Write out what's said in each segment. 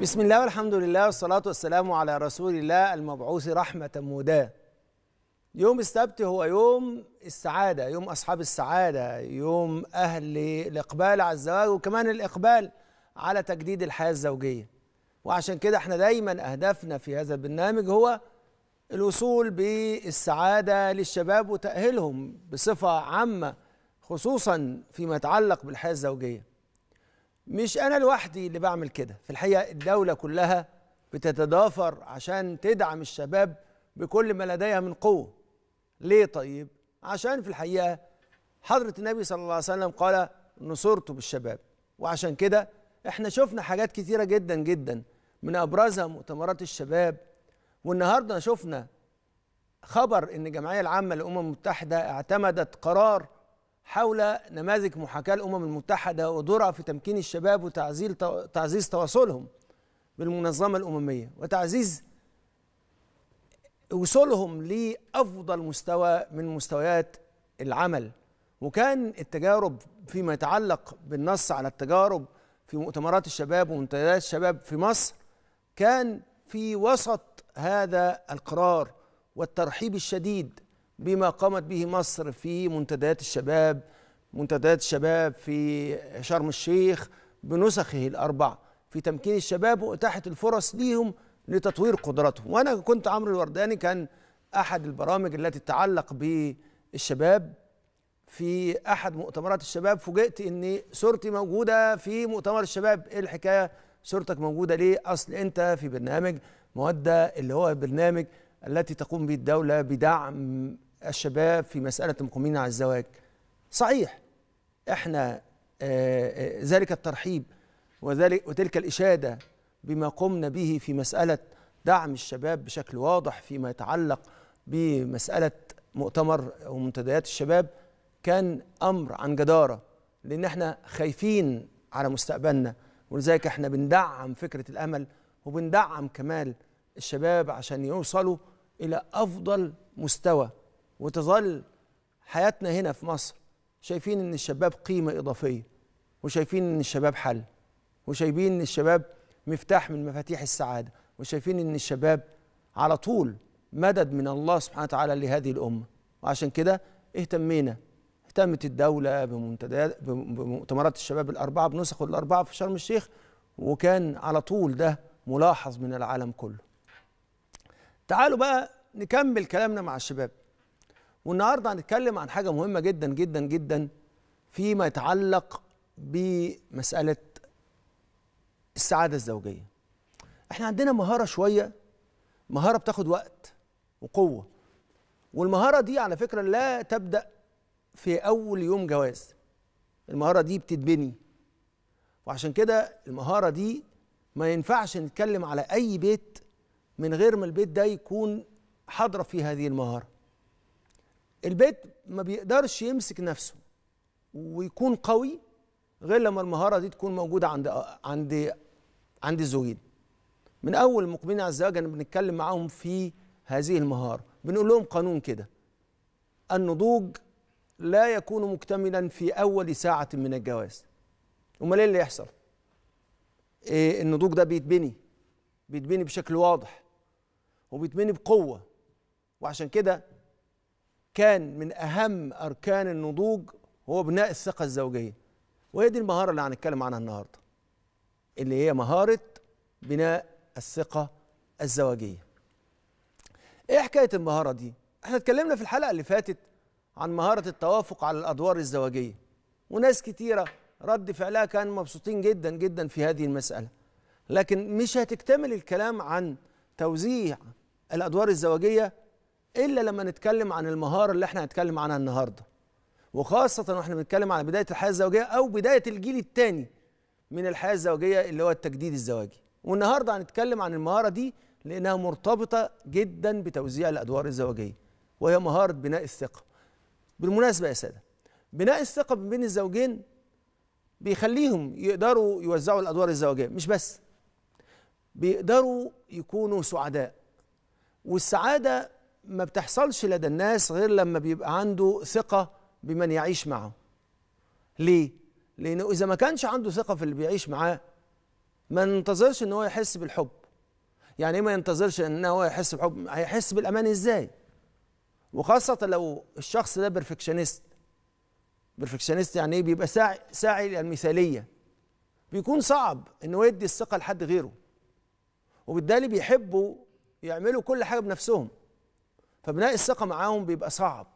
بسم الله والحمد لله والصلاة والسلام على رسول الله المبعوث رحمة مودا يوم السبت هو يوم السعادة يوم أصحاب السعادة يوم أهل الإقبال على الزواج وكمان الإقبال على تجديد الحياة الزوجية وعشان كده احنا دايما أهدافنا في هذا البرنامج هو الوصول بالسعادة للشباب وتأهيلهم بصفة عامة خصوصا فيما يتعلق بالحياة الزوجية مش انا لوحدي اللي بعمل كده في الحقيقه الدوله كلها بتتدافر عشان تدعم الشباب بكل ما لديها من قوه ليه طيب عشان في الحقيقه حضره النبي صلى الله عليه وسلم قال نصرت بالشباب وعشان كده احنا شفنا حاجات كتيره جدا جدا من ابرزها مؤتمرات الشباب والنهارده شفنا خبر ان الجمعيه العامه للامم المتحده اعتمدت قرار حول نماذج محاكاة الأمم المتحدة ودورها في تمكين الشباب وتعزيز تعزيز تواصلهم بالمنظمة الأممية وتعزيز وصولهم لأفضل مستوى من مستويات العمل وكان التجارب فيما يتعلق بالنص على التجارب في مؤتمرات الشباب ومنتديات الشباب في مصر كان في وسط هذا القرار والترحيب الشديد بما قامت به مصر في منتديات الشباب منتديات الشباب في شرم الشيخ بنسخه الأربع في تمكين الشباب وإتاحة الفرص ليهم لتطوير قدراتهم وأنا كنت عمرو الورداني كان أحد البرامج التي تتعلق بالشباب في أحد مؤتمرات الشباب فوجئت أن صورتي موجودة في مؤتمر الشباب إيه الحكاية صورتك موجودة ليه أصل أنت في برنامج مودة اللي هو برنامج التي تقوم به الدولة بدعم الشباب في مسألة المقيمين على الزواج صحيح احنا آه، آه، ذلك الترحيب وذلك وتلك الإشادة بما قمنا به في مسألة دعم الشباب بشكل واضح فيما يتعلق بمسألة مؤتمر ومنتديات الشباب كان أمر عن جدارة لأن احنا خايفين على مستقبلنا ولذلك احنا بندعم فكرة الأمل وبندعم كمال الشباب عشان يوصلوا إلى أفضل مستوى وتظل حياتنا هنا في مصر شايفين ان الشباب قيمه اضافيه وشايفين ان الشباب حل وشايفين ان الشباب مفتاح من مفاتيح السعاده وشايفين ان الشباب على طول مدد من الله سبحانه وتعالى لهذه الامه وعشان كده اهتمينا اهتمت الدوله بمنتديات بمؤتمرات الشباب الاربعه بنسخه الاربعه في شرم الشيخ وكان على طول ده ملاحظ من العالم كله تعالوا بقى نكمل كلامنا مع الشباب والنهارده هنتكلم عن حاجه مهمه جدا جدا جدا فيما يتعلق بمساله السعاده الزوجيه احنا عندنا مهاره شويه مهاره بتاخد وقت وقوه والمهاره دي على فكره لا تبدا في اول يوم جواز المهاره دي بتتبني وعشان كده المهاره دي ما ينفعش نتكلم على اي بيت من غير ما البيت ده يكون حاضره في هذه المهاره البيت ما بيقدرش يمسك نفسه ويكون قوي غير لما المهاره دي تكون موجوده عند عند عند الزوجين من اول مقبلين على الزواج انا بنتكلم معاهم في هذه المهاره بنقول لهم قانون كده النضوج لا يكون مكتملا في اول ساعه من الجواز امال ايه اللي يحصل إيه النضوج ده بيتبني بيتبني بشكل واضح وبيتبني بقوه وعشان كده كان من اهم اركان النضوج هو بناء الثقه الزوجيه وهي دي المهاره اللي هنتكلم عنها النهارده اللي هي مهاره بناء الثقه الزوجيه ايه حكايه المهاره دي احنا اتكلمنا في الحلقه اللي فاتت عن مهاره التوافق على الادوار الزوجيه وناس كتيره رد فعلها كان مبسوطين جدا جدا في هذه المساله لكن مش هتكتمل الكلام عن توزيع الادوار الزوجيه الا لما نتكلم عن المهاره اللي احنا هنتكلم عنها النهارده وخاصه واحنا بنتكلم على بدايه الحياه الزوجيه او بدايه الجيل الثاني من الحياه الزوجيه اللي هو التجديد الزواجي والنهارده هنتكلم عن المهاره دي لانها مرتبطه جدا بتوزيع الادوار الزوجيه وهي مهاره بناء الثقه بالمناسبه يا ساده بناء الثقه بين الزوجين بيخليهم يقدروا يوزعوا الادوار الزوجيه مش بس بيقدروا يكونوا سعداء والسعاده ما بتحصلش لدى الناس غير لما بيبقى عنده ثقة بمن يعيش معه ليه؟ لأنه إذا ما كانش عنده ثقة في اللي بيعيش معاه ما ننتظرش ان هو يحس بالحب يعني ايه ما ينتظرش ان هو يحس بالحب هيحس بالامان ازاي وخاصه لو الشخص ده بيرفكشنست بيرفكشنست يعني ايه بيبقى ساعي ساعي للمثاليه بيكون صعب ان هو يدي الثقه لحد غيره وبالتالي بيحبوا يعملوا كل حاجه بنفسهم فبناء الثقه معاهم بيبقى صعب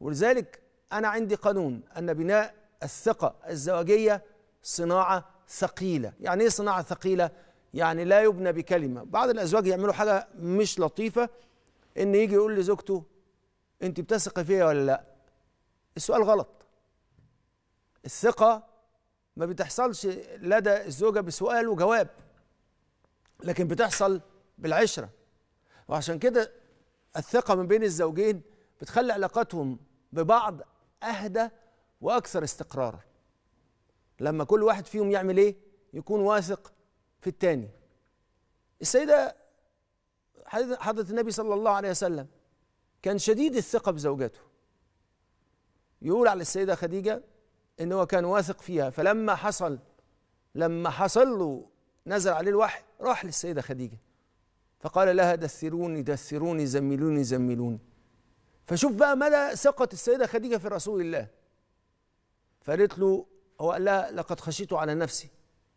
ولذلك انا عندي قانون ان بناء الثقه الزواجيه صناعه ثقيله يعني ايه صناعه ثقيله يعني لا يبنى بكلمه بعض الازواج يعملوا حاجه مش لطيفه ان يجي يقول لزوجته انت بتثقي فيا ولا لا السؤال غلط الثقه ما بتحصلش لدى الزوجه بسؤال وجواب لكن بتحصل بالعشره وعشان كده الثقة من بين الزوجين بتخلي علاقاتهم ببعض أهدى وأكثر استقرارا لما كل واحد فيهم يعمل إيه يكون واثق في التاني السيدة حضرة النبي صلى الله عليه وسلم كان شديد الثقة بزوجته يقول على السيدة خديجة إن هو كان واثق فيها فلما حصل لما حصل له نزل عليه الوحي راح للسيدة خديجة فقال لها دثروني دثروني زملوني زملوني فشوف بقى مدى ثقة السيدة خديجة في رسول الله فقالت له هو قال لها لقد خشيت على نفسي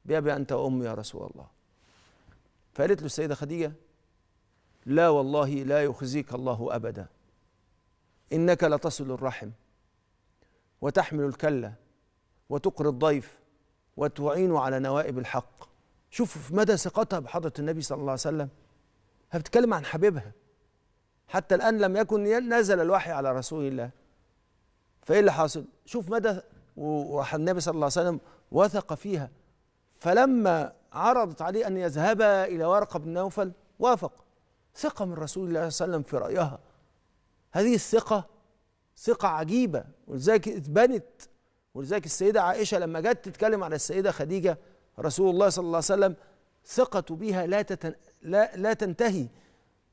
بأبي أنت وأمي يا رسول الله فقالت له السيدة خديجة لا والله لا يخزيك الله أبدا إنك لتصل الرحم وتحمل الكلة وتقري الضيف وتعين على نوائب الحق شوف مدى ثقتها بحضرة النبي صلى الله عليه وسلم بتتكلم عن حبيبها حتى الآن لم يكن نزل الوحي على رسول الله فإيه اللي حاصل شوف مدى والنبي صلى الله عليه وسلم وثق فيها فلما عرضت عليه أن يذهب إلى ورقة بن نوفل وافق ثقة من رسول الله صلى الله عليه وسلم في رأيها هذه الثقة ثقة عجيبة ولذلك اتبنت ولذلك السيدة عائشة لما جت تتكلم على السيدة خديجة رسول الله صلى الله عليه وسلم ثقته بها لا, تتن لا, لا تنتهي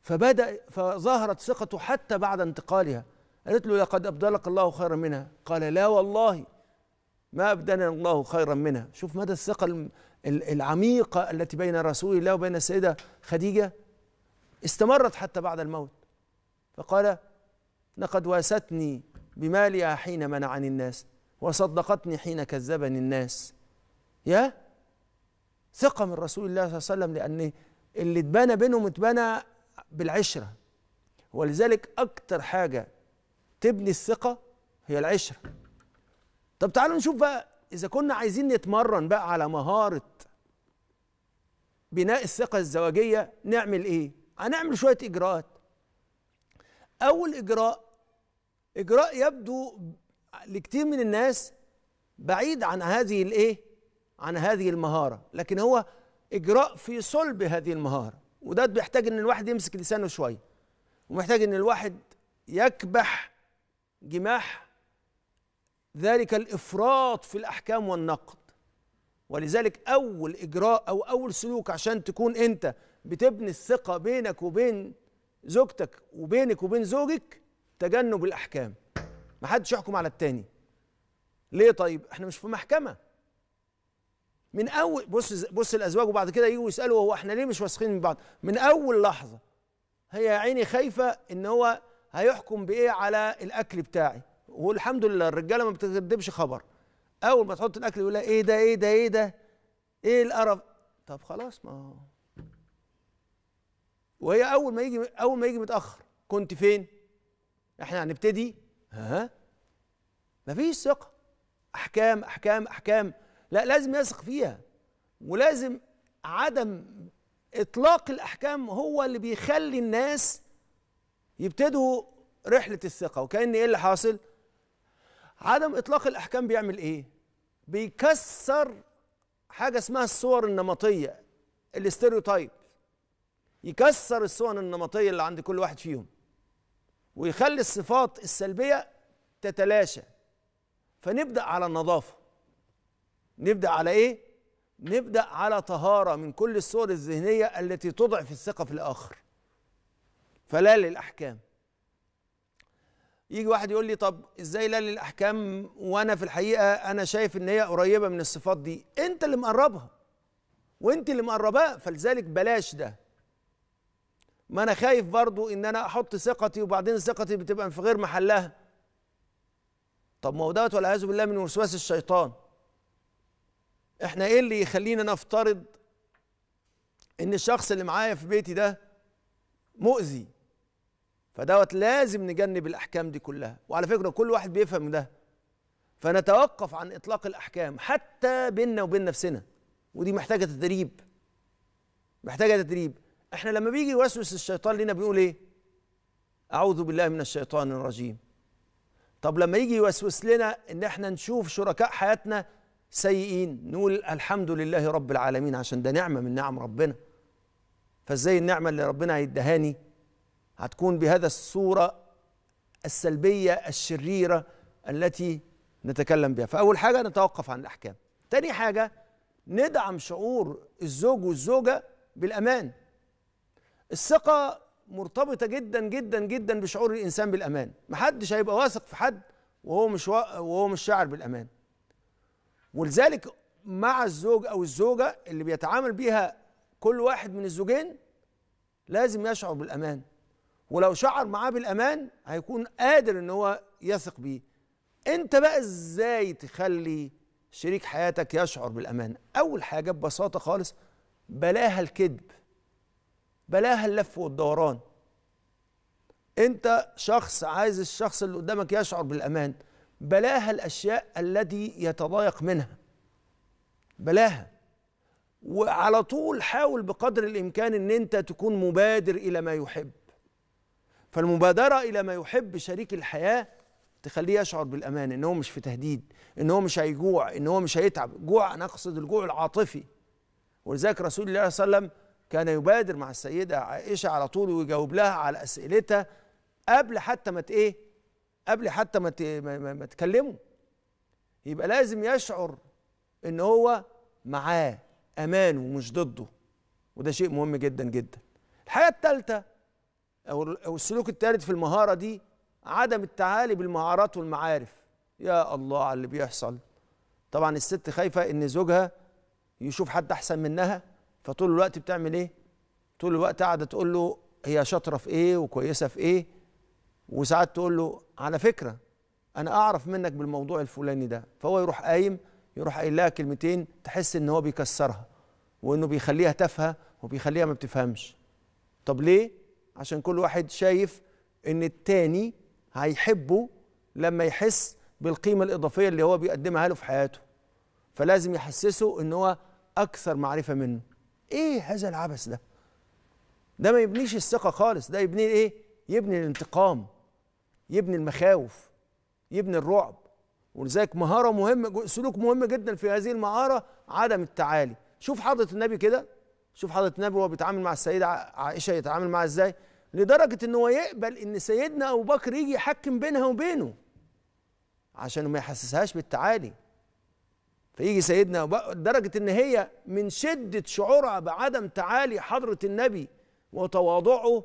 فبدأ فظهرت ثقته حتى بعد انتقالها قالت له لقد أبدلك الله خيرا منها قال لا والله ما أبدلنا الله خيرا منها شوف مدى الثقة العميقة التي بين رسول الله وبين السيدة خديجة استمرت حتى بعد الموت فقال لقد واستني بمالها حين منعني الناس وصدقتني حين كذبني الناس يا ثقة من رسول الله صلى الله عليه وسلم لأن اللي اتبنى بينهم اتبنى بالعشرة ولذلك أكتر حاجة تبني الثقة هي العشرة طب تعالوا نشوف بقى إذا كنا عايزين نتمرن بقى على مهارة بناء الثقة الزواجية نعمل إيه؟ هنعمل شوية إجراءات أول إجراء إجراء يبدو لكتير من الناس بعيد عن هذه الإيه؟ عن هذه المهارة لكن هو إجراء في صلب هذه المهارة وده بيحتاج إن الواحد يمسك لسانه شوية ومحتاج إن الواحد يكبح جماح ذلك الإفراط في الأحكام والنقد ولذلك أول إجراء أو أول سلوك عشان تكون أنت بتبني الثقة بينك وبين زوجتك وبينك وبين زوجك تجنب الأحكام محدش يحكم على التاني ليه طيب احنا مش في محكمه من اول بص بص الازواج وبعد كده يجوا يسالوا هو احنا ليه مش واثقين من بعض من اول لحظه هي يا عيني خايفه ان هو هيحكم بايه على الاكل بتاعي والحمد لله الرجاله ما بتكذبش خبر اول ما تحط الاكل يقول لها ايه ده ايه ده ايه ده ايه القرف طب خلاص ما هو وهي اول ما يجي اول ما يجي متاخر كنت فين احنا هنبتدي ها مفيش ثقه احكام احكام احكام لا لازم يثق فيها ولازم عدم اطلاق الاحكام هو اللي بيخلي الناس يبتدوا رحله الثقه وكان ايه اللي حاصل عدم اطلاق الاحكام بيعمل ايه بيكسر حاجه اسمها الصور النمطيه الاستيريوتايب يكسر الصور النمطيه اللي عند كل واحد فيهم ويخلي الصفات السلبيه تتلاشى فنبدا على النظافه نبدأ على إيه؟ نبدأ على طهارة من كل الصور الذهنية التي تضعف الثقة في الآخر فلا للأحكام يجي واحد يقول لي طب ازاي لا للأحكام وأنا في الحقيقة أنا شايف إن هي قريبة من الصفات دي أنت اللي مقربها وأنت اللي مقرباه فلذلك بلاش ده ما أنا خايف برضو إن أنا أحط ثقتي وبعدين ثقتي بتبقى في غير محلها طب ما هو دوت والعياذ بالله من وسواس الشيطان احنا ايه اللي يخلينا نفترض ان الشخص اللي معايا في بيتي ده مؤذي فدوت لازم نجنب الاحكام دي كلها وعلى فكره كل واحد بيفهم ده فنتوقف عن اطلاق الاحكام حتى بيننا وبين نفسنا ودي محتاجه تدريب محتاجه تدريب احنا لما بيجي يوسوس الشيطان لنا بيقول ايه اعوذ بالله من الشيطان الرجيم طب لما يجي يوسوس لنا ان احنا نشوف شركاء حياتنا سيئين نقول الحمد لله رب العالمين عشان ده نعمة من نعم ربنا فازاي النعمة اللي ربنا هيدهاني هتكون بهذا الصورة السلبية الشريرة التي نتكلم بها فأول حاجة نتوقف عن الأحكام تاني حاجة ندعم شعور الزوج والزوجة بالأمان الثقة مرتبطة جدا جدا جدا بشعور الإنسان بالأمان محدش هيبقى واثق في حد وهو مش و... وهو مش شاعر بالأمان ولذلك مع الزوج او الزوجه اللي بيتعامل بيها كل واحد من الزوجين لازم يشعر بالامان ولو شعر معاه بالامان هيكون قادر ان هو يثق بيه انت بقى ازاي تخلي شريك حياتك يشعر بالامان اول حاجه ببساطه خالص بلاها الكذب بلاها اللف والدوران انت شخص عايز الشخص اللي قدامك يشعر بالامان بلاها الأشياء التي يتضايق منها بلاها وعلى طول حاول بقدر الإمكان أن أنت تكون مبادر إلى ما يحب فالمبادرة إلى ما يحب شريك الحياة تخليه يشعر بالأمان أنه مش في تهديد أنه مش هيجوع أنه مش هيتعب جوع أنا أقصد الجوع العاطفي ولذلك رسول الله صلى الله عليه وسلم كان يبادر مع السيدة عائشة على طول ويجاوب لها على أسئلتها قبل حتى ما إيه قبل حتى ما ما تكلمه يبقى لازم يشعر ان هو معاه امانه مش ضده وده شيء مهم جدا جدا الحاجه الثالثه او السلوك الثالث في المهاره دي عدم التعالي بالمهارات والمعارف يا الله على اللي بيحصل طبعا الست خايفه ان زوجها يشوف حد احسن منها فطول الوقت بتعمل ايه طول الوقت قاعده تقول له هي شاطره في ايه وكويسه في ايه وساعات تقول له على فكره انا اعرف منك بالموضوع الفلاني ده فهو يروح قايم يروح قايل لها كلمتين تحس ان هو بيكسرها وانه بيخليها تافهه وبيخليها ما بتفهمش طب ليه عشان كل واحد شايف ان التاني هيحبه لما يحس بالقيمه الاضافيه اللي هو بيقدمها له في حياته فلازم يحسسه ان هو اكثر معرفه منه ايه هذا العبث ده ده ما يبنيش الثقه خالص ده يبني ايه يبني الانتقام يبني المخاوف يبني الرعب ولذلك مهارة مهمة سلوك مهم جدا في هذه المهارة عدم التعالي شوف حضرة النبي كده شوف حضرة النبي وهو بيتعامل مع السيدة عائشة يتعامل معها ازاي لدرجة ان هو يقبل ان سيدنا ابو بكر يجي يحكم بينها وبينه عشان ما يحسسهاش بالتعالي فيجي سيدنا ابو بكر لدرجة ان هي من شدة شعورها بعدم تعالي حضرة النبي وتواضعه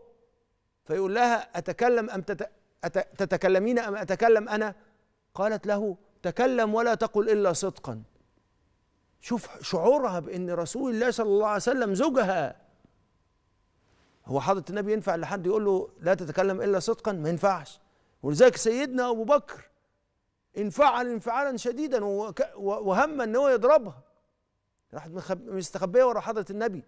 فيقول لها اتكلم ام تتكلم تتكلمين أم أتكلم أنا قالت له تكلم ولا تقل إلا صدقا شوف شعورها بأن رسول الله صلى الله عليه وسلم زوجها هو حضرة النبي ينفع لحد يقول له لا تتكلم إلا صدقا ما ينفعش ولذلك سيدنا أبو بكر انفعل انفعالا شديدا وهم ان هو يضربها راحت مستخبيه ورا حضره النبي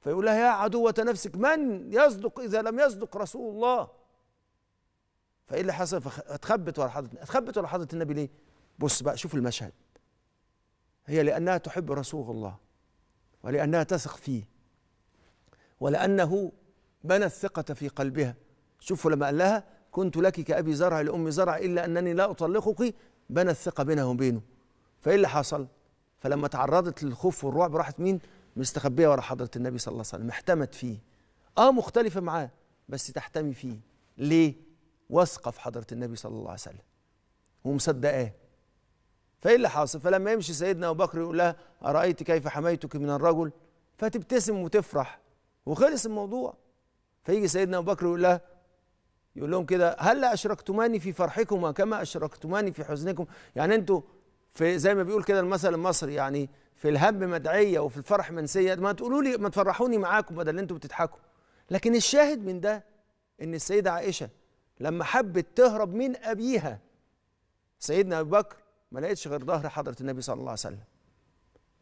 فيقول لها يا عدوة نفسك من يصدق اذا لم يصدق رسول الله فايه اللي حصل فاتخبت ورا حضره اتخبت ورا حضره النبي ليه بص بقى شوف المشهد هي لانها تحب رسول الله ولانها تثق فيه ولانه بنى الثقه في قلبها شوفوا لما قال لها كنت لك كابي زرع لام زرع الا انني لا اطلقك بنى الثقه بينها وبينه فايه اللي حصل فلما تعرضت للخوف والرعب راحت مين مستخبيه ورا حضره النبي صلى الله عليه وسلم احتمت فيه اه مختلفه معاه بس تحتمي فيه ليه واثقه في حضره النبي صلى الله عليه وسلم ومصدقاه فايه اللي حاصل فلما يمشي سيدنا ابو بكر يقول لها ارايت كيف حميتك من الرجل فتبتسم وتفرح وخلص الموضوع فيجي سيدنا ابو بكر يقول لها يقول لهم كده هل اشركتماني في فرحكما كما اشركتماني في حزنكم يعني انتوا في زي ما بيقول كده المثل المصري يعني في الهم مدعيه وفي الفرح منسيه ما تقولوا لي ما تفرحوني معاكم بدل انتوا بتضحكوا لكن الشاهد من ده ان السيده عائشه لما حبت تهرب من أبيها سيدنا أبي بكر ما لقيتش غير ظهر حضرة النبي صلى الله عليه وسلم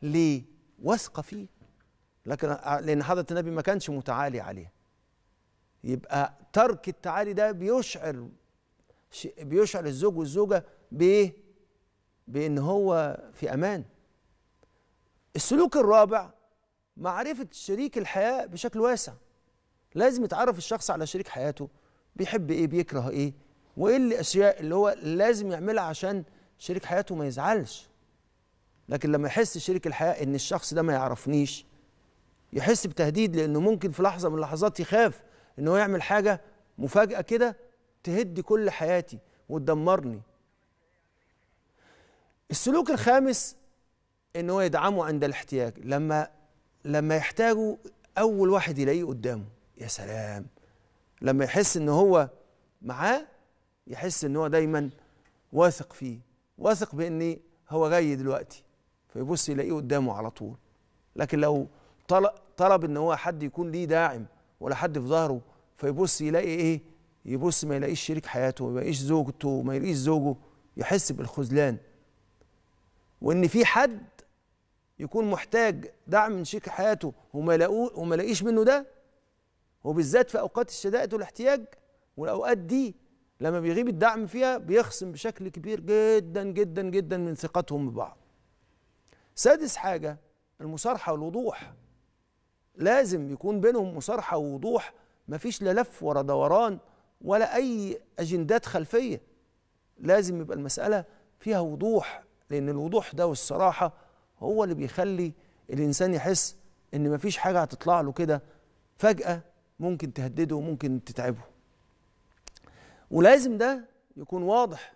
ليه؟ واثقة فيه لكن لأن حضرة النبي ما كانش متعالي عليه يبقى ترك التعالي ده بيشعر بيشعر الزوج والزوجة بإيه؟ بإن هو في أمان السلوك الرابع معرفة شريك الحياة بشكل واسع لازم يتعرف الشخص على شريك حياته بيحب ايه بيكره ايه وايه الاشياء اللي هو لازم يعملها عشان شريك حياته ما يزعلش لكن لما يحس شريك الحياه ان الشخص ده ما يعرفنيش يحس بتهديد لانه ممكن في لحظه من اللحظات يخاف ان هو يعمل حاجه مفاجاه كده تهد كل حياتي وتدمرني السلوك الخامس ان هو يدعمه عند الاحتياج لما لما يحتاجه اول واحد يلاقيه قدامه يا سلام لما يحس ان هو معاه يحس ان هو دايما واثق فيه واثق بان هو جاي دلوقتي فيبص يلاقيه قدامه على طول لكن لو طلب طلب ان هو حد يكون ليه داعم ولا حد في ظهره فيبص يلاقي ايه يبص ما يلاقيش شريك حياته ما يلاقيش زوجته ما يلاقيش زوجه يحس بالخذلان وان في حد يكون محتاج دعم من شريك حياته وما يلاقوه وما يلاقيش منه ده وبالذات في أوقات الشدائد والاحتياج والأوقات دي لما بيغيب الدعم فيها بيخصم بشكل كبير جدا جدا جدا من ثقتهم ببعض سادس حاجة المصارحة والوضوح لازم يكون بينهم مصارحة ووضوح مفيش لا لف ورا دوران ولا أي أجندات خلفية لازم يبقى المسألة فيها وضوح لأن الوضوح ده والصراحة هو اللي بيخلي الإنسان يحس إن مفيش حاجة هتطلع له كده فجأة ممكن تهدده وممكن تتعبه ولازم ده يكون واضح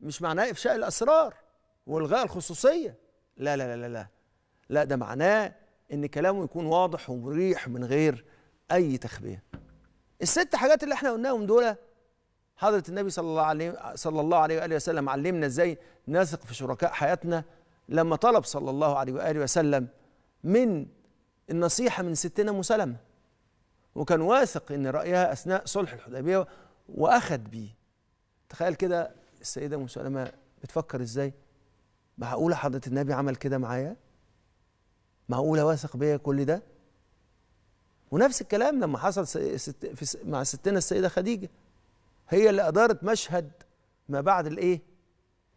مش معناه افشاء الاسرار والغاء الخصوصيه لا لا لا لا لا ده معناه ان كلامه يكون واضح ومريح من غير اي تخبيه الست حاجات اللي احنا قلناهم دول حضره النبي صلى الله عليه صلى الله عليه واله وسلم علمنا ازاي نثق في شركاء حياتنا لما طلب صلى الله عليه واله وسلم من النصيحه من ستنا مسلمه وكان واثق ان رايها اثناء صلح الحديبيه واخذ بيه تخيل كده السيده ام سلمه بتفكر ازاي معقوله حضره النبي عمل كده معايا معقوله واثق بيا كل ده ونفس الكلام لما حصل في مع ستنا السيده خديجه هي اللي ادارت مشهد ما بعد الايه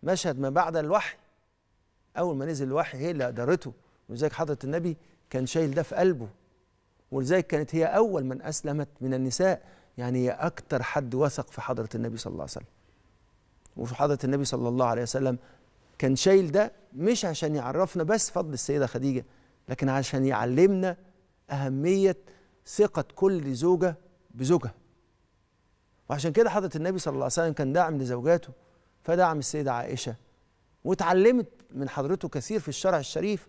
مشهد ما بعد الوحي اول ما نزل الوحي هي اللي ادارته ولذلك حضره النبي كان شايل ده في قلبه ولذلك كانت هي أول من أسلمت من النساء يعني هي أكثر حد وثق في حضرة النبي صلى الله عليه وسلم وفي حضرة النبي صلى الله عليه وسلم كان شايل ده مش عشان يعرفنا بس فضل السيدة خديجة لكن عشان يعلمنا أهمية ثقة كل زوجة بزوجها وعشان كده حضرة النبي صلى الله عليه وسلم كان داعم لزوجاته فدعم السيدة عائشة واتعلمت من حضرته كثير في الشرع الشريف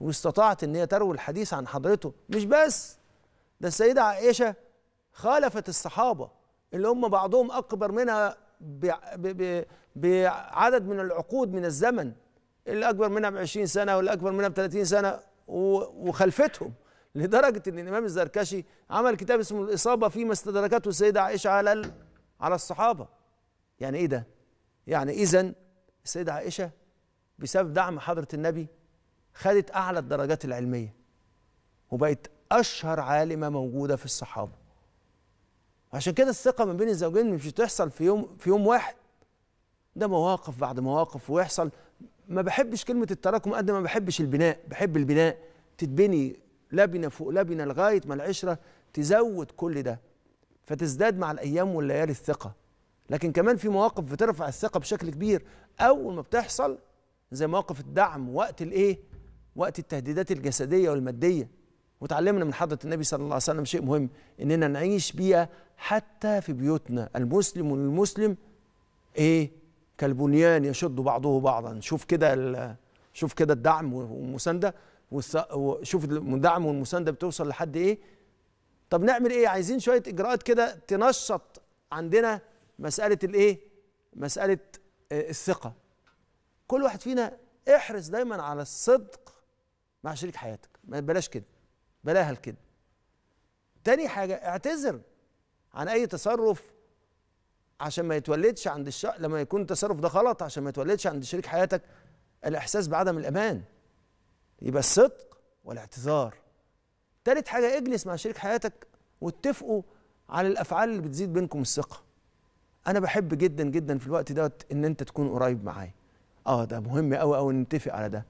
واستطاعت ان هي تروي الحديث عن حضرته مش بس ده السيده عائشه خالفت الصحابه اللي هم بعضهم اكبر منها بعدد من العقود من الزمن اللي اكبر منها ب 20 سنه واللي اكبر منها ب 30 سنه وخلفتهم لدرجه ان الامام الزركشي عمل كتاب اسمه الاصابه فيما استدركته السيده عائشه على على الصحابه يعني ايه ده يعني اذا السيده عائشه بسبب دعم حضره النبي خدت أعلى الدرجات العلمية وبقت أشهر عالمة موجودة في الصحابة عشان كده الثقة ما بين الزوجين مش بتحصل في يوم في يوم واحد ده مواقف بعد مواقف ويحصل ما بحبش كلمة التراكم قد ما بحبش البناء بحب البناء تتبني لبنة فوق لبنة لغاية ما العشرة تزود كل ده فتزداد مع الأيام والليالي الثقة لكن كمان في مواقف بترفع الثقة بشكل كبير أول ما بتحصل زي مواقف الدعم وقت الإيه وقت التهديدات الجسدية والمادية وتعلمنا من حضرة النبي صلى الله عليه وسلم شيء مهم إننا نعيش بيها حتى في بيوتنا المسلم والمسلم إيه كالبنيان يشد بعضه بعضا شوف كده شوف كده الدعم والمساندة وشوف الدعم والمساندة بتوصل لحد إيه طب نعمل إيه عايزين شوية إجراءات كده تنشط عندنا مسألة الإيه مسألة آه، الثقة كل واحد فينا احرص دايما على الصدق مع شريك حياتك بلاش كده بلاها كده تاني حاجة اعتذر عن أي تصرف عشان ما يتولدش عند الش... لما يكون التصرف ده غلط عشان ما يتولدش عند شريك حياتك الإحساس بعدم الأمان يبقى الصدق والاعتذار تالت حاجة اجلس مع شريك حياتك واتفقوا على الأفعال اللي بتزيد بينكم الثقة أنا بحب جدا جدا في الوقت دوت إن أنت تكون قريب معايا اه ده مهم أوي أوي نتفق على ده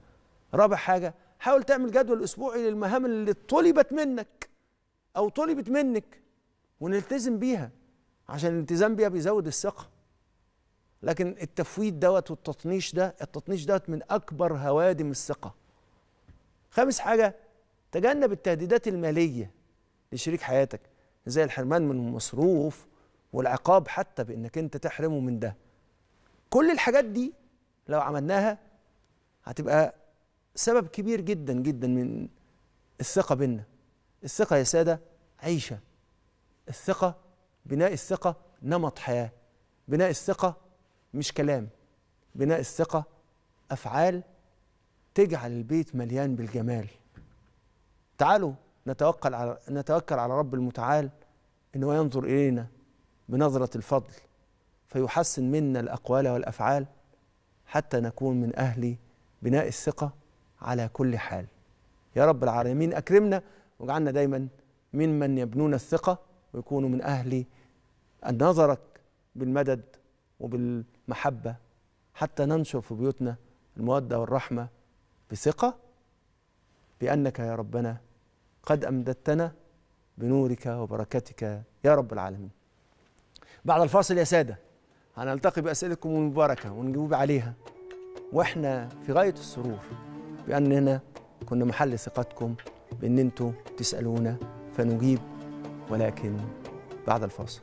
رابع حاجه حاول تعمل جدول اسبوعي للمهام اللي طلبت منك او طلبت منك ونلتزم بيها عشان الالتزام بيها بيزود الثقه لكن التفويت دوت والتطنيش ده التطنيش دوت من اكبر هوادم الثقه خامس حاجه تجنب التهديدات الماليه لشريك حياتك زي الحرمان من المصروف والعقاب حتى بانك انت تحرمه من ده كل الحاجات دي لو عملناها هتبقى سبب كبير جدا جدا من الثقة بينا الثقة يا سادة عيشة الثقة بناء الثقة نمط حياة بناء الثقة مش كلام بناء الثقة أفعال تجعل البيت مليان بالجمال تعالوا نتوكل على نتوكل على رب المتعال انه ينظر الينا بنظره الفضل فيحسن منا الاقوال والافعال حتى نكون من اهل بناء الثقه على كل حال يا رب العالمين أكرمنا واجعلنا دايما ممن يبنون الثقة ويكونوا من أهل نظرك بالمدد وبالمحبة حتى ننشر في بيوتنا المودة والرحمة بثقة بأنك يا ربنا قد أمددتنا بنورك وبركتك يا رب العالمين بعد الفاصل يا سادة هنلتقي بأسئلتكم المباركة ونجاوب عليها وإحنا في غاية السرور بأننا كنا محل ثقتكم بأن أنتم تسألونا فنجيب ولكن بعد الفاصل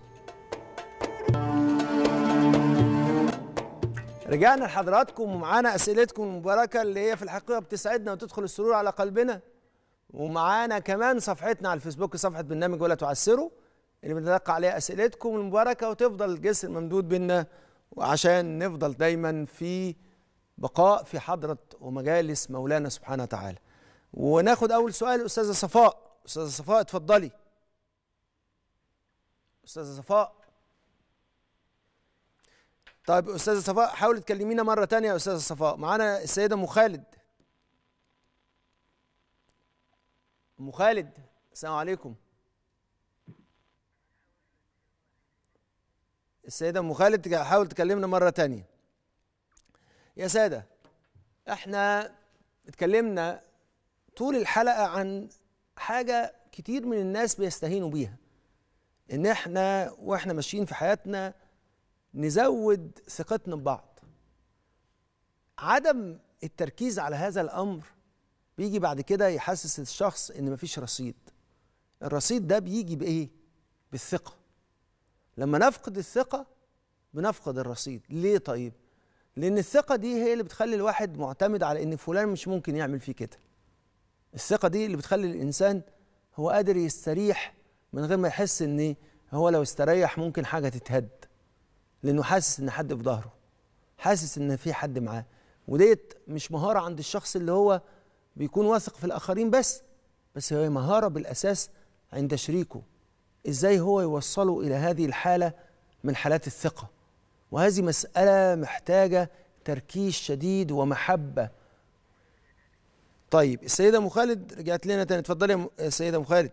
رجعنا لحضراتكم ومعانا أسئلتكم المباركة اللي هي في الحقيقة بتسعدنا وتدخل السرور على قلبنا ومعانا كمان صفحتنا على الفيسبوك صفحة برنامج ولا تعسروا اللي بنتلقى عليها أسئلتكم المباركة وتفضل الجسر ممدود بينا وعشان نفضل دايما في بقاء في حضرة ومجالس مولانا سبحانه وتعالى وناخد أول سؤال أستاذة صفاء أستاذة صفاء اتفضلي أستاذة صفاء طيب أستاذة صفاء حاولي تكلمينا مرة تانية يا أستاذة صفاء معانا السيدة أم خالد أم خالد السلام عليكم السيدة أم خالد حاول تكلمنا مرة تانية يا سادة احنا اتكلمنا طول الحلقة عن حاجة كتير من الناس بيستهينوا بيها ان احنا واحنا ماشيين في حياتنا نزود ثقتنا ببعض عدم التركيز على هذا الامر بيجي بعد كده يحسس الشخص ان مفيش رصيد الرصيد ده بيجي بايه بالثقه لما نفقد الثقه بنفقد الرصيد ليه طيب لان الثقه دي هي اللي بتخلي الواحد معتمد على ان فلان مش ممكن يعمل فيه كده الثقه دي اللي بتخلي الانسان هو قادر يستريح من غير ما يحس ان هو لو استريح ممكن حاجه تتهد لانه حاسس ان حد في ظهره حاسس ان في حد معاه وديت مش مهاره عند الشخص اللي هو بيكون واثق في الاخرين بس بس هي مهاره بالاساس عند شريكه ازاي هو يوصله الى هذه الحاله من حالات الثقه وهذه مسألة محتاجة تركيز شديد ومحبة طيب السيدة أم خالد رجعت لنا تاني اتفضلي يا سيدة أم خالد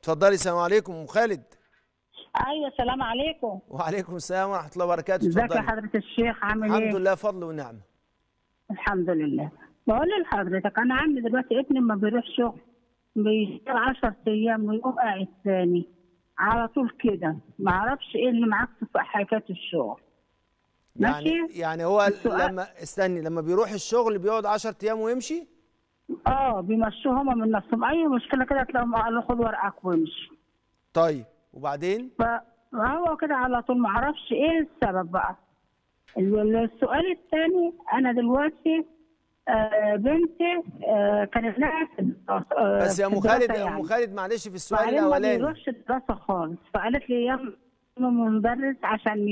اتفضلي السلام عليكم أم خالد ايوه السلام عليكم وعليكم السلام ورحمه الله وبركاته ازيك يا حضره الشيخ عامل ايه الحمد لله فضل ونعمه الحمد لله بقول لحضرتك انا عندي دلوقتي ابني ما بيروح شغل بيشتغل 10 ايام ويقوم قاعد ثاني على طول كده ما اعرفش ايه اللي معاك في حركات الشغل يعني ماشي؟ يعني هو السؤال. لما استني لما بيروح الشغل بيقعد 10 ايام ويمشي اه بيمشوا هما من نفسهم اي مشكله كده تلاقيهم قالوا خد ورقك وامشي طيب وبعدين فهو كده على طول ما اعرفش ايه السبب بقى السؤال الثاني انا دلوقتي بنتي آه، كانت لها بس يا ام خالد يا ام يعني. خالد معلش في السؤال الاولاني ما بيروحش الدراسه خالص فقالت لي يا مدرس عشان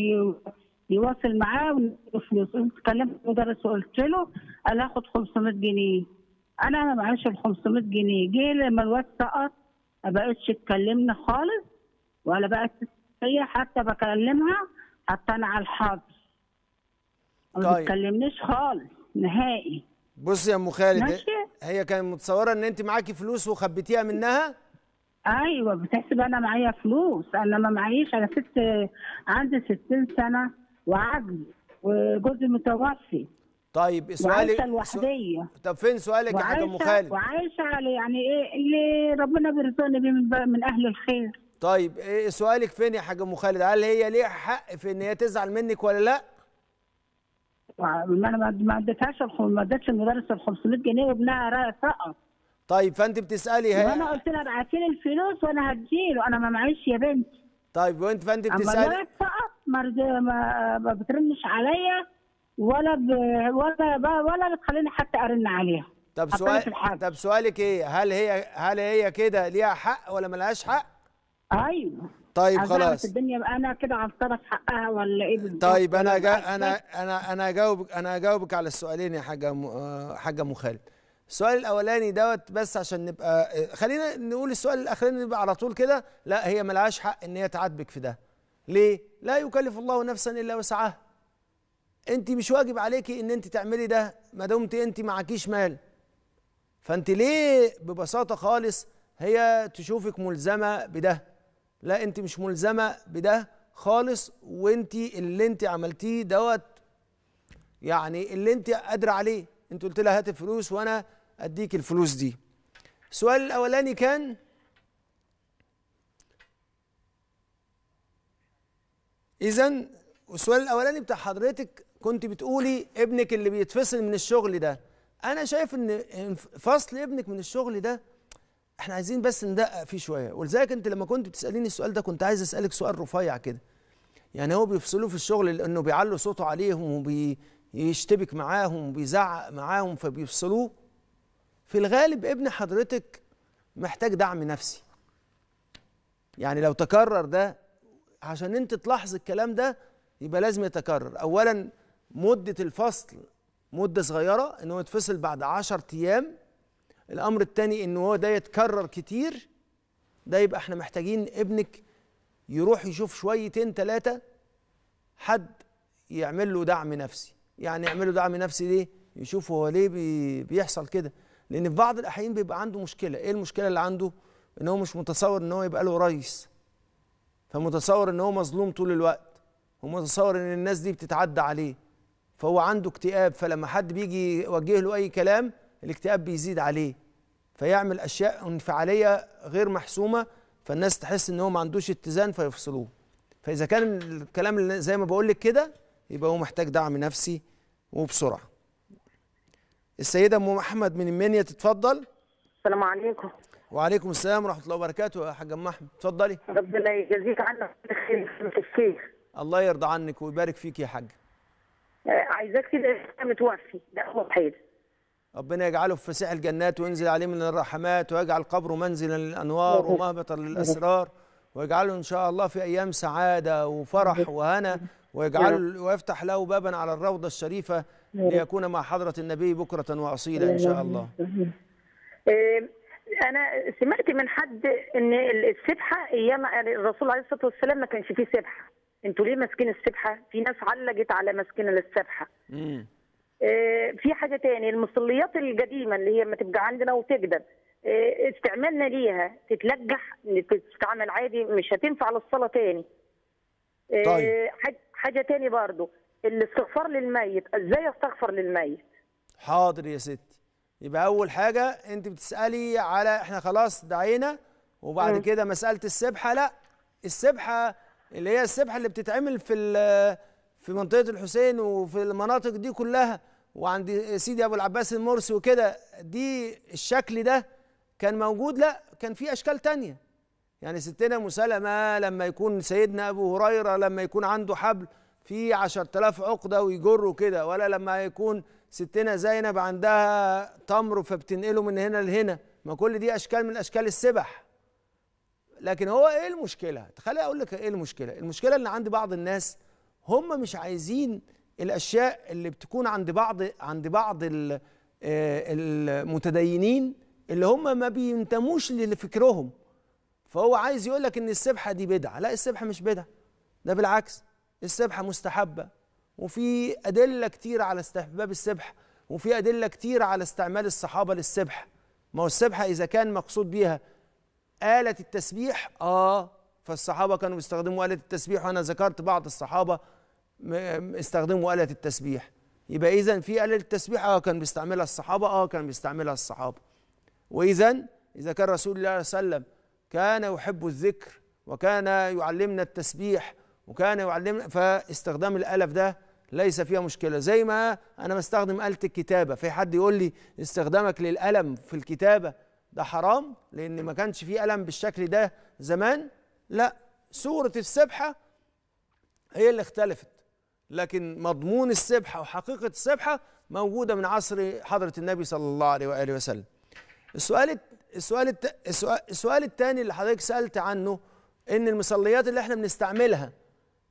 يواصل معاه ونديله فلوس قلت كلمت المدرس وقلت له قال هاخد 500 جنيه انا ما معيش ال 500 جنيه جه لما الواد سقط ما بقتش تكلمني خالص ولا بقت هي حتى بكلمها حتى انا على الحظر ما طيب. بتكلمنيش خالص نهائي بصي يا ام خالد ماشي. هي كانت متصوره ان انت معاكي فلوس وخبيتيها منها ايوه بتحسب انا معايا فلوس انا ما معيش انا ست عندي 60 سنه وعجز وجوزي متوفي طيب سؤالي وعايشه لوحديه طب فين سؤالك يا حاج ام خالد؟ وعايشه على يعني ايه اللي ربنا بيرزقني بيه من, من اهل الخير طيب إيه سؤالك فين يا حاج ام خالد؟ هل هي ليها حق في ان هي تزعل منك ولا لا؟ ما انا ما اديتهاش ما ادتش المدرس ال 500 جنيه وابنها سقط طيب فانت بتسالي هي انا قلت لها ابعتي لي الفلوس وانا هديله انا ما معيش يا بنتي طيب وانت فانت بتسالي اما سقط ما, ما بترنش عليا ولا ب... ولا ب... ولا بتخليني حتى ارن عليها طب سؤال طب سؤالك ايه هل هي هل هي كده ليها حق ولا ملهاش حق ايوه طيب خلاص الدنيا انا كده عطرت حقها ولا ايه بالظبط طيب انا جا انا انا انا اجاوبك انا اجاوبك على السؤالين يا حاجه م... آه، حاجه ام خالد السؤال الاولاني دوت بس عشان نبقى آه، خلينا نقول السؤال الاخراني نبقى على طول كده لا هي ملهاش حق ان هي تعاتبك في ده ليه لا يكلف الله نفسا الا وسعها انت مش واجب عليكي ان انت تعملي ده ما دمت انت معكيش مال فانت ليه ببساطه خالص هي تشوفك ملزمه بده لا انت مش ملزمه بده خالص وانت اللي انت عملتيه دوت يعني اللي انت قادره عليه انت قلت لها هات الفلوس وانا اديك الفلوس دي السؤال الاولاني كان اذا السؤال الاولاني بتاع حضرتك كنت بتقولي ابنك اللي بيتفصل من الشغل ده انا شايف ان فصل ابنك من الشغل ده احنا عايزين بس ندقق فيه شويه ولذلك انت لما كنت بتساليني السؤال ده كنت عايز اسالك سؤال رفيع كده يعني هو بيفصلوه في الشغل لانه بيعلوا صوته عليهم وبيشتبك معاهم وبيزعق معاهم فبيفصلوه في الغالب ابن حضرتك محتاج دعم نفسي يعني لو تكرر ده عشان انت تلاحظ الكلام ده يبقى لازم يتكرر اولا مده الفصل مده صغيره ان هو يتفصل بعد 10 ايام الامر الثاني ان هو ده يتكرر كتير ده يبقى احنا محتاجين ابنك يروح يشوف شويتين ثلاثه حد يعمل له دعم نفسي يعني يعمل له دعم نفسي ليه يشوف هو ليه بيحصل كده لان في بعض الاحيان بيبقى عنده مشكله ايه المشكله اللي عنده ان هو مش متصور ان هو يبقى له رئيس فمتصور ان هو مظلوم طول الوقت ومتصور ان الناس دي بتتعدى عليه فهو عنده اكتئاب فلما حد بيجي يوجه له اي كلام الاكتئاب بيزيد عليه فيعمل اشياء انفعاليه غير محسومه فالناس تحس ان هو ما عندوش اتزان فيفصلوه فاذا كان الكلام اللي زي ما بقول لك كده يبقى هو محتاج دعم نفسي وبسرعه السيده ام احمد من المنيا تتفضل السلام عليكم وعليكم السلام ورحمه الله وبركاته يا حاج ام احمد اتفضلي ربنا يجازيك عنا كل خير الشيخ الله يرضى عنك ويبارك فيك يا حاج آه، عايزاك كده متوفي ده هو بحيث ربنا يجعله في فسيح الجنات وينزل عليه من الرحمات ويجعل قبره منزلا للانوار ومهبطا للاسرار ويجعله ان شاء الله في ايام سعاده وفرح وهنا ويجعل ويفتح له بابا على الروضه الشريفه ليكون مع حضره النبي بكره واصيلا ان شاء الله. إيه، انا سمعت من حد ان السبحه ايام الرسول عليه الصلاه والسلام ما كانش فيه سبحه. انتوا ليه ماسكين السبحه؟ في ناس علقت على ماسكين السبحه. آه، في حاجه تاني المصليات القديمه اللي هي ما تبقى عندنا وتقدر آه، استعمالنا ليها تتلجح تتعمل عادي مش هتنفع للصلاه تاني آه، طيب. حاجه تاني برضو الاستغفار للميت ازاي استغفر للميت حاضر يا ست يبقى اول حاجه انت بتسالي على احنا خلاص دعينا وبعد م. كده مساله السبحه لا السبحه اللي هي السبحه اللي بتتعمل في في منطقه الحسين وفي المناطق دي كلها وعند سيدي ابو العباس المرسي وكده دي الشكل ده كان موجود لا كان في اشكال تانية يعني ستنا مسلمه لما يكون سيدنا ابو هريره لما يكون عنده حبل في 10000 عقده ويجره كده ولا لما يكون ستنا زينب عندها تمر فبتنقله من هنا لهنا ما كل دي اشكال من اشكال السبح لكن هو ايه المشكله تخلي اقول لك ايه المشكله المشكله ان عند بعض الناس هم مش عايزين الاشياء اللي بتكون عند بعض عند بعض آه، المتدينين اللي هم ما بينتموش لفكرهم فهو عايز يقول لك ان السبحه دي بدعه لا السبحه مش بدعه ده بالعكس السبحه مستحبه وفي ادله كتير على استحباب السبحه وفي ادله كتير على استعمال الصحابه للسبحه ما هو السبحه اذا كان مقصود بيها آلة التسبيح اه فالصحابه كانوا بيستخدموا آلة التسبيح وانا ذكرت بعض الصحابه استخدموا آلة التسبيح يبقى إذا في آلة التسبيح أه كان بيستعملها الصحابة أه كان بيستعملها الصحابة وإذا إذا كان رسول الله صلى الله عليه وسلم كان يحب الذكر وكان يعلمنا التسبيح وكان يعلمنا فاستخدام الألف ده ليس فيها مشكلة زي ما أنا بستخدم آلة الكتابة في حد يقول لي استخدامك للقلم في الكتابة ده حرام لأن ما كانش فيه قلم بالشكل ده زمان لا سورة السبحة هي اللي اختلفت لكن مضمون السبحة وحقيقة السبحة موجودة من عصر حضرة النبي صلى الله عليه وآله وسلم السؤال السؤال السؤال الثاني اللي حضرتك سألت عنه إن المصليات اللي إحنا بنستعملها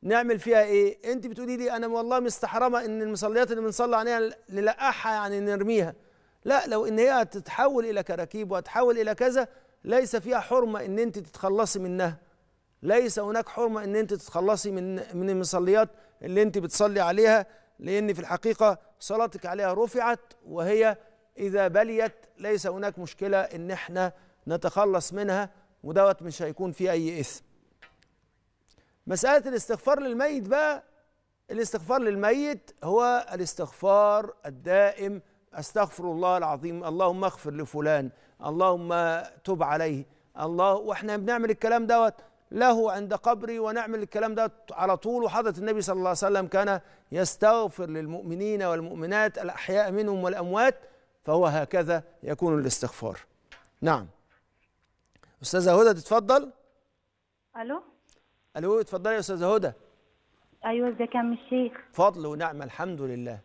نعمل فيها إيه؟ أنت بتقولي لي أنا والله مستحرمة إن المصليات اللي بنصلي عليها نلقحها يعني نرميها لا لو إن هي هتتحول إلى كراكيب وهتحول إلى كذا ليس فيها حرمة إن أنت تتخلصي منها ليس هناك حرمة إن أنت تتخلصي من من المصليات اللي انت بتصلي عليها لان في الحقيقه صلاتك عليها رفعت وهي اذا بليت ليس هناك مشكله ان احنا نتخلص منها ودوت مش هيكون فيه اي اثم مساله الاستغفار للميت بقى الاستغفار للميت هو الاستغفار الدائم استغفر الله العظيم اللهم اغفر لفلان اللهم تب عليه الله واحنا بنعمل الكلام دوت له عند قبري ونعمل الكلام ده على طول وحضرة النبي صلى الله عليه وسلم كان يستغفر للمؤمنين والمؤمنات الأحياء منهم والأموات فهو هكذا يكون الاستغفار نعم أستاذة هدى تتفضل ألو ألو اتفضلي يا أستاذة هدى أيوة ازيك يا عم الشيخ فضل ونعمة الحمد لله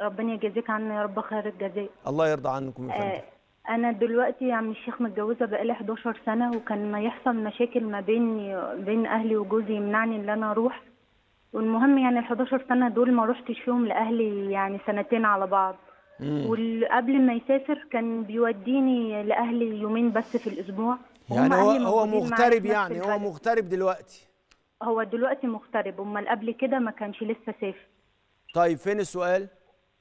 ربنا يجازيك عنا يا رب خير الجزاء الله يرضى عنكم يا فندم آه انا دلوقتي يا يعني عم الشيخ متجوزه بقالي 11 سنه وكان ما يحصل مشاكل ما بيني بين اهلي وجوزي يمنعني ان انا اروح والمهم يعني ال 11 سنه دول ما روحتش فيهم لاهلي يعني سنتين على بعض وقبل ما يسافر كان بيوديني لاهلي يومين بس في الاسبوع يعني هو هو مغترب يعني هو مغترب دلوقتي هو دلوقتي مغترب امال قبل كده ما كانش لسه سافر طيب فين السؤال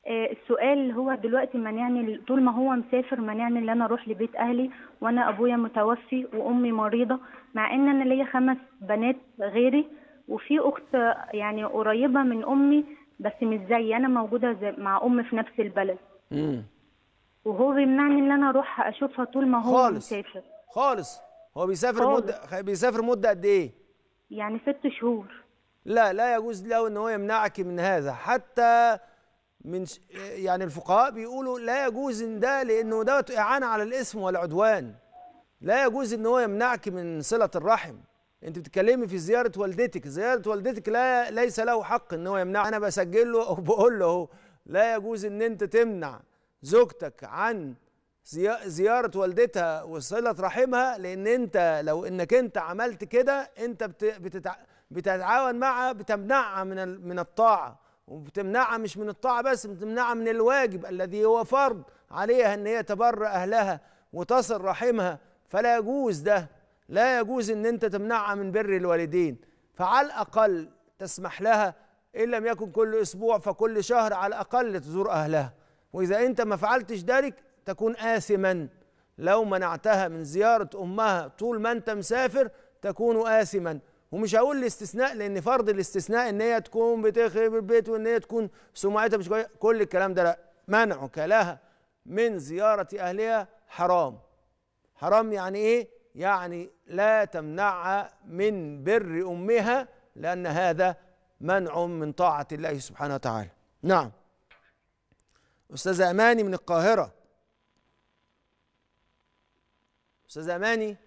آه، السؤال هو دلوقتي مانعني طول ما هو مسافر مانعني ان انا اروح لبيت اهلي وانا ابويا متوفي وامي مريضه مع ان انا ليا خمس بنات غيري وفي اخت آه، يعني قريبه من امي بس مش زيي انا موجوده زي مع امي في نفس البلد امم وهو بيمنعني ان انا اروح اشوفها طول ما هو خالص. مسافر خالص هو بيسافر خالص. مده بيسافر مده قد ايه يعني ست شهور لا لا يجوز له ان هو يمنعك من هذا حتى من يعني الفقهاء بيقولوا لا يجوز ان ده لانه دوت اعانه على الاسم والعدوان لا يجوز ان هو يمنعك من صله الرحم انت بتتكلمي في زياره والدتك زياره والدتك لا ليس له حق ان هو يمنع انا بسجل له او بقول له لا يجوز ان انت تمنع زوجتك عن زياره والدتها وصله رحمها لان انت لو انك انت عملت كده انت بتتعاون معها بتمنعها من من الطاعه وبتمنعها مش من الطاعة بس بتمنعها من الواجب الذي هو فرض عليها أن هي تبر أهلها وتصل رحمها فلا يجوز ده لا يجوز أن أنت تمنعها من بر الوالدين فعلى الأقل تسمح لها إن لم يكن كل أسبوع فكل شهر على الأقل تزور أهلها وإذا أنت ما فعلتش ذلك تكون آثما لو منعتها من زيارة أمها طول ما أنت مسافر تكون آثما ومش هقول الاستثناء لان فرض الاستثناء ان هي تكون بتخرب البيت وان هي تكون سمعتها مش كويسه كل الكلام ده لا منعك لها من زياره اهلها حرام حرام يعني ايه يعني لا تمنعها من بر امها لان هذا منع من طاعه الله سبحانه وتعالى نعم استاذه اماني من القاهره استاذه اماني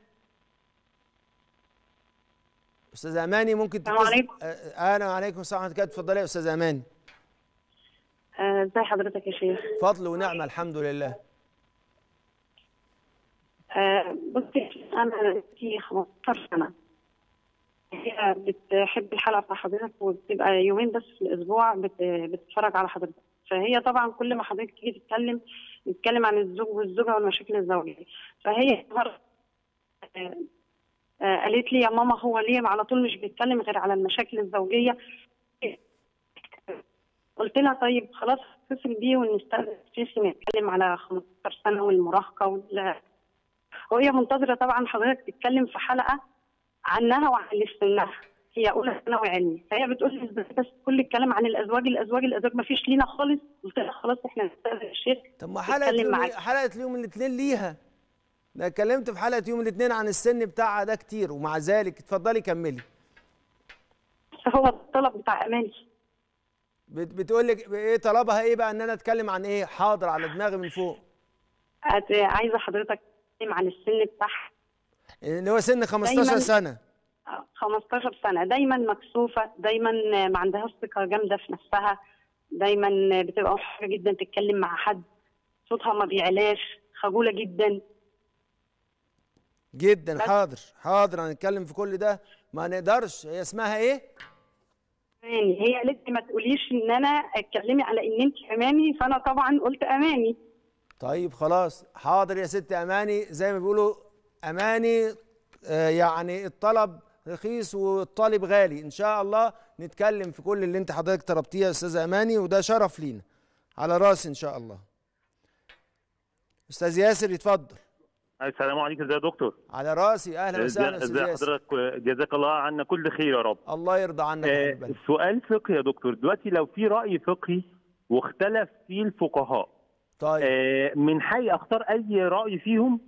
استاذ اماني ممكن السلام عليكم أه، أه، اهلا وعليكم السلام ورحمه الله اتفضلي يا استاذ اماني أه، ازي حضرتك يا شيخ فضل ونعمه الحمد لله أه بصي انا في 15 سنه هي بتحب الحلقه بتاع حضرتك وبتبقى يومين بس في الاسبوع بتتفرج على حضرتك فهي طبعا كل ما حضرتك تيجي تتكلم نتكلم عن الزوج والزوجه والمشاكل الزوجيه فهي آه، قالت لي يا ماما هو ليه على طول مش بيتكلم غير على المشاكل الزوجيه قلت لها طيب خلاص اتصل بيه ونستأذن سيسي نتكلم على 15 سنه والمراهقه وال وهي منتظره طبعا حضرتك تتكلم في حلقه عنها وعن اللي سنها هي اولى ثانوي علمي فهي بتقول لي بس كل الكلام عن الازواج الازواج الازواج ما فيش لينا خالص قلت لها خلاص احنا نستأذن الشيخ طب ما حلقه اليوم حلقه اليوم الاثنين ليها ده اتكلمت في حلقه يوم الاثنين عن السن بتاعها ده كتير ومع ذلك اتفضلي كملي هو الطلب بتاع اماني بتقول لك ايه طلبها ايه بقى ان انا اتكلم عن ايه حاضر على دماغي من فوق عايزه حضرتك تتكلم عن السن بتاعها اللي هو سن 15 سنه 15 آه، سنه دايما مكسوفه دايما ما عندهاش ثقه جامده في نفسها دايما بتبقى محرجه جدا تتكلم مع حد صوتها ما بيعلاش خجوله جدا جدا حاضر حاضر هنتكلم في كل ده ما نقدرش هي اسمها ايه؟ اماني هي قالت ما تقوليش ان انا اتكلمي على ان انت اماني فانا طبعا قلت اماني طيب خلاص حاضر يا ست اماني زي ما بيقولوا اماني آه، يعني الطلب رخيص والطالب غالي ان شاء الله نتكلم في كل اللي انت حضرتك طلبتيه يا استاذه اماني وده شرف لينا على راسي ان شاء الله استاذ ياسر يتفضل السلام عليكم ازيك يا دكتور على راسي اهلا وسهلا استاذ ازي حضرتك جزاك الله عنا كل خير يا رب الله يرضى عنك آه سؤال فقهي يا دكتور دلوقتي لو في راي فقهي واختلف فيه الفقهاء طيب آه من حي اختار اي راي فيهم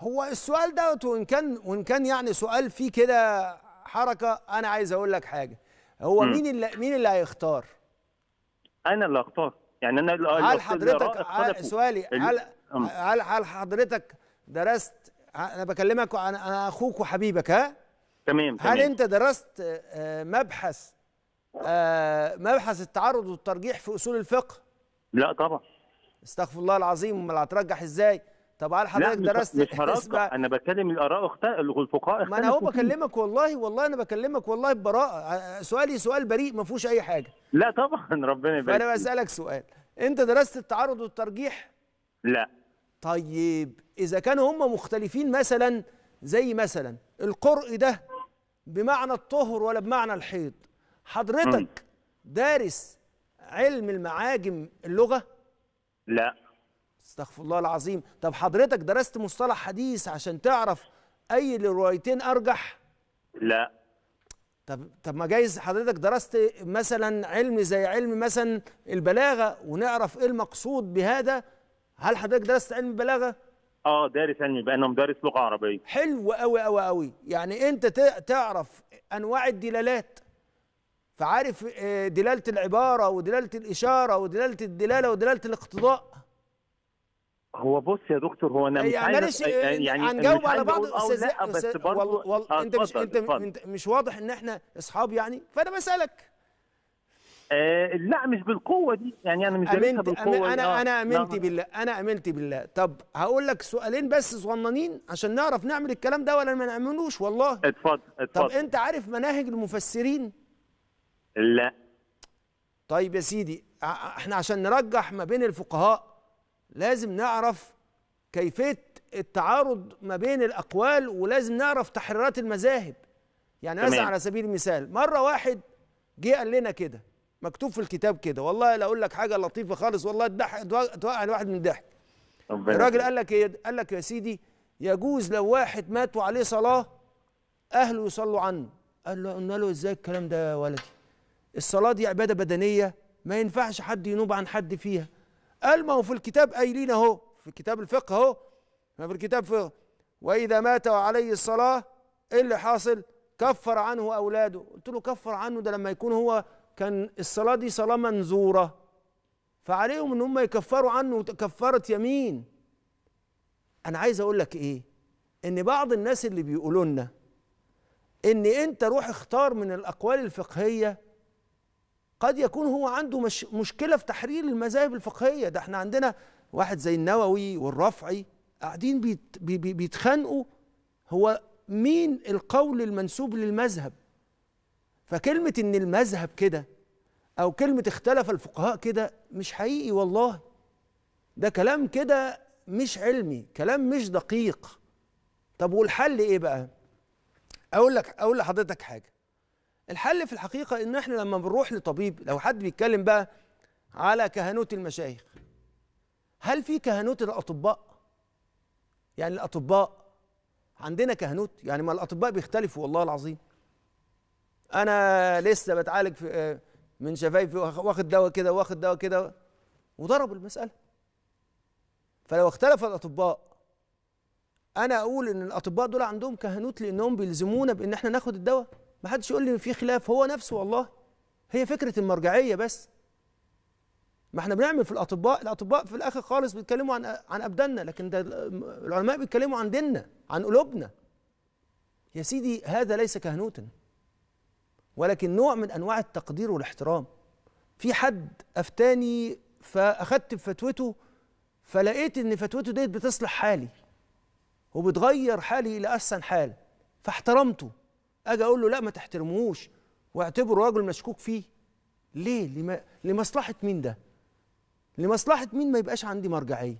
هو السؤال دوت وان كان وان كان يعني سؤال فيه كده حركه انا عايز اقول لك حاجه هو مين اللي مين اللي هيختار انا اللي هختار يعني انا هل حضرتك سؤالي هل هل هل حضرتك درست انا بكلمك انا انا اخوك وحبيبك ها تمام هل تمام. انت درست آه، مبحث آه، مبحث التعرض والترجيح في اصول الفقه لا طبعا استغفر الله العظيم امال هترجح ازاي طب حضرتك درست اسمع انا بكلم الاراء اخت... الفقهاء ما انا هو بكلمك والله والله انا بكلمك والله ببراءه سؤالي سؤال بريء ما فيهوش اي حاجه لا طبعا ربنا يبارك فانا بسالك سؤال انت درست التعارض والترجيح لا طيب اذا كانوا هم مختلفين مثلا زي مثلا القرء ده بمعنى الطهر ولا بمعنى الحيض حضرتك م. دارس علم المعاجم اللغه لا استغفر الله العظيم طب حضرتك درست مصطلح حديث عشان تعرف اي الروايتين ارجح لا طب طب ما جايز حضرتك درست مثلا علم زي علم مثلا البلاغه ونعرف ايه المقصود بهذا هل حضرتك درست علم البلاغه اه دارس علم بقى انا مدرس لغه عربيه حلو قوي قوي قوي يعني انت تعرف انواع الدلالات فعارف آه، دلاله العباره ودلاله الاشاره ودلاله الدلاله ودلاله الاقتضاء هو بص يا دكتور هو انا يعني مش آه، يعني عايز يعني هنجاوب على بعض آه لا آه، بس برضه وال... وال... آه انت مش انت مش واضح ان احنا اصحاب يعني فانا بسالك آه لا مش بالقوه دي يعني انا مش أمنت بالقوه انا آه. انا امنت بالله انا امنت بالله طب هقول لك سؤالين بس صغننين عشان نعرف نعمل الكلام ده ولا ما نعملوش والله اتفضل اتفضل طب انت عارف مناهج المفسرين لا طيب يا سيدي احنا عشان نرجح ما بين الفقهاء لازم نعرف كيفيه التعارض ما بين الاقوال ولازم نعرف تحريرات المذاهب يعني مثلا على سبيل المثال مره واحد جه قال لنا كده مكتوب في الكتاب كده والله لا اقول لك حاجه لطيفه خالص والله توقع الواحد من الضحك الراجل قال لك ايه قال لك يا سيدي يجوز لو واحد مات وعليه صلاه اهله يصلوا عنه قال له قلنا له ازاي الكلام ده يا ولدي الصلاه دي عباده بدنيه ما ينفعش حد ينوب عن حد فيها قال ما هو في الكتاب قايلين اهو في كتاب الفقه اهو ما في الكتاب فقه واذا مات وعليه الصلاه ايه اللي حاصل؟ كفر عنه اولاده قلت له كفر عنه ده لما يكون هو كان الصلاه دي صلاه منزوره فعليهم ان هم يكفروا عنه كفاره يمين انا عايز اقول لك ايه ان بعض الناس اللي بيقولوا لنا ان انت روح اختار من الاقوال الفقهيه قد يكون هو عنده مش مشكلة في تحرير المذاهب الفقهية ده احنا عندنا واحد زي النووي والرافعي قاعدين بيت بي بي بيتخانقوا هو مين القول المنسوب للمذهب فكلمة ان المذهب كده او كلمة اختلف الفقهاء كده مش حقيقي والله ده كلام كده مش علمي كلام مش دقيق طب والحل ايه بقى اقول لك اقول لحضرتك حاجة الحل في الحقيقه ان احنا لما بنروح لطبيب لو حد بيتكلم بقى على كهنوت المشايخ هل في كهنوت الاطباء يعني الاطباء عندنا كهنوت يعني ما الاطباء بيختلفوا والله العظيم انا لسه بتعالج في آه، من شفايفي واخد دواء كده واخد دواء كده وضربوا المساله فلو اختلف الاطباء انا اقول ان الاطباء دول عندهم كهنوت لانهم بيلزمونا بان احنا ناخد الدواء ما حدش يقول لي في خلاف هو نفسه والله هي فكره المرجعيه بس ما احنا بنعمل في الاطباء الاطباء في الاخر خالص بيتكلموا عن عن ابداننا لكن ده العلماء بيتكلموا عن ديننا عن قلوبنا يا سيدي هذا ليس كهنوتا ولكن نوع من انواع التقدير والاحترام في حد افتاني فاخدت بفتوته فلقيت ان فتوته ديت بتصلح حالي وبتغير حالي الى احسن حال فاحترمته اجي اقول له لا ما تحترموهوش واعتبره رجل مشكوك فيه ليه لما لمصلحه مين ده لمصلحه مين ما يبقاش عندي مرجعيه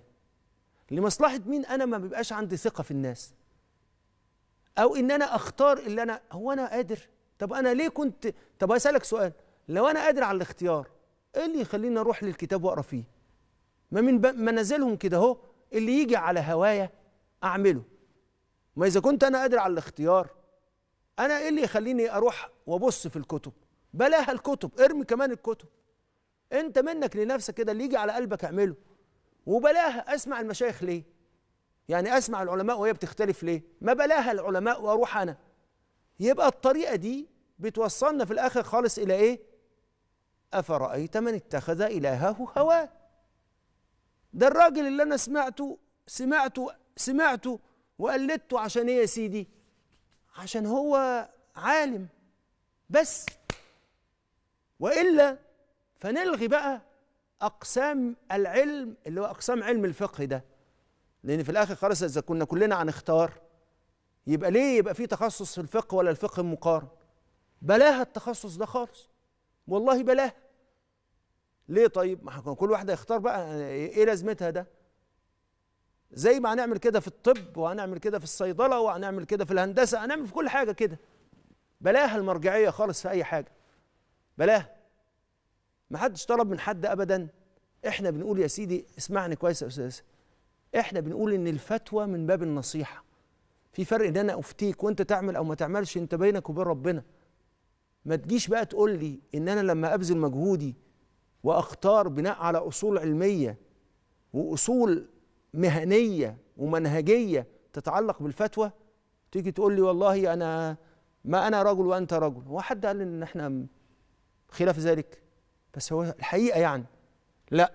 لمصلحه مين انا ما بيبقاش عندي ثقه في الناس او ان انا اختار اللي انا هو انا قادر طب انا ليه كنت طب اسالك سؤال لو انا قادر على الاختيار ايه اللي يخليني اروح للكتاب واقرا فيه ما من منازلهم كده اهو اللي يجي على هوايا اعمله ما اذا كنت انا قادر على الاختيار انا ايه اللي يخليني اروح وابص في الكتب بلاها الكتب ارمي كمان الكتب انت منك لنفسك كده اللي يجي على قلبك اعمله وبلاها اسمع المشايخ ليه يعني اسمع العلماء وهي بتختلف ليه ما بلاها العلماء واروح انا يبقى الطريقه دي بتوصلنا في الاخر خالص الى ايه افرايت من اتخذ الهه هواه ده الراجل اللي انا سمعته سمعته سمعته وقلدته عشان ايه يا سيدي عشان هو عالم بس والا فنلغي بقى اقسام العلم اللي هو اقسام علم الفقه ده لان في الاخر خالص اذا كنا كلنا هنختار يبقى ليه يبقى في تخصص في الفقه ولا الفقه المقارن بلاها التخصص ده خالص والله بلاها ليه طيب ما كل واحد هيختار بقى ايه لازمتها ده زي ما هنعمل كده في الطب وهنعمل كده في الصيدله وهنعمل كده في الهندسه هنعمل في كل حاجه كده بلاها المرجعيه خالص في اي حاجه بلاها ما حدش طلب من حد ابدا احنا بنقول يا سيدي اسمعني كويس يا استاذ احنا بنقول ان الفتوى من باب النصيحه في فرق ان انا افتيك وانت تعمل او ما تعملش انت بينك وبين ربنا ما تجيش بقى تقول لي ان انا لما ابذل مجهودي واختار بناء على اصول علميه واصول مهنيه ومنهجيه تتعلق بالفتوى تيجي تقول لي والله انا ما انا رجل وانت رجل هو حد قال ان احنا خلاف ذلك بس هو الحقيقه يعني لا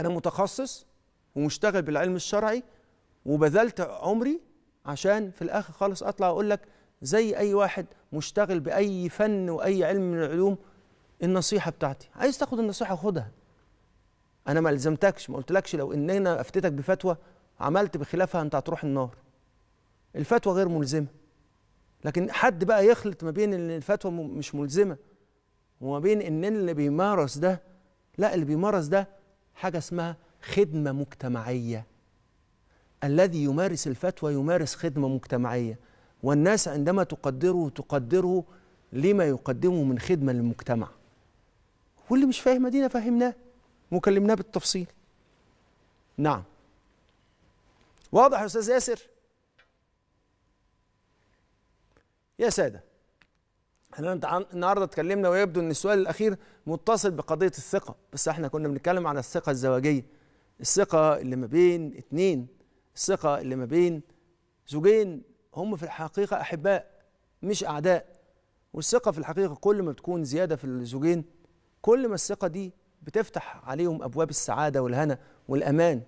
انا متخصص ومشتغل بالعلم الشرعي وبذلت عمري عشان في الاخر خالص اطلع اقول لك زي اي واحد مشتغل باي فن واي علم من العلوم النصيحه بتاعتي عايز تاخد النصيحه خدها انا ما الزمتكش ما قلتلكش لو ان انا افتتك بفتوى عملت بخلافها انت هتروح النار الفتوى غير ملزمه لكن حد بقى يخلط ما بين ان الفتوى مش ملزمه وما بين ان اللي بيمارس ده لا اللي بيمارس ده حاجه اسمها خدمه مجتمعيه الذي يمارس الفتوى يمارس خدمه مجتمعيه والناس عندما تقدره تقدره لما يقدمه من خدمه للمجتمع واللي مش فاهم دينا فهمناه وكلمناه بالتفصيل نعم واضح يا استاذ ياسر يا ساده احنا النهارده اتكلمنا ويبدو ان السؤال الاخير متصل بقضيه الثقه بس احنا كنا بنتكلم عن الثقه الزواجيه الثقه اللي ما بين اتنين الثقه اللي ما بين زوجين هم في الحقيقه احباء مش اعداء والثقه في الحقيقه كل ما بتكون زياده في الزوجين كل ما الثقه دي بتفتح عليهم ابواب السعاده والهنا والامان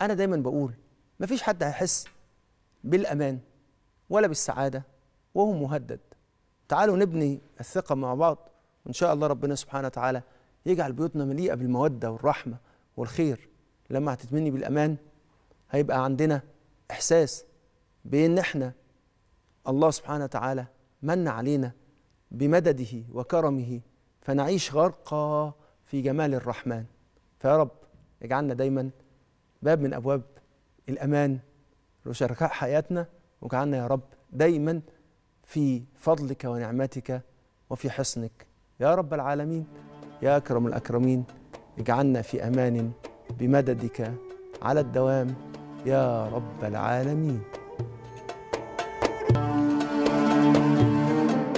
انا دايما بقول مفيش حد هيحس بالامان ولا بالسعاده وهو مهدد تعالوا نبني الثقه مع بعض وان شاء الله ربنا سبحانه وتعالى يجعل بيوتنا مليئه بالموده والرحمه والخير لما هتتمني بالامان هيبقى عندنا احساس بان احنا الله سبحانه وتعالى من علينا بمدده وكرمه فنعيش غرقى في جمال الرحمن فيا رب اجعلنا دايما باب من ابواب الامان لشركاء حياتنا واجعلنا يا رب دايما في فضلك ونعمتك وفي حصنك يا رب العالمين يا اكرم الاكرمين اجعلنا في امان بمددك على الدوام يا رب العالمين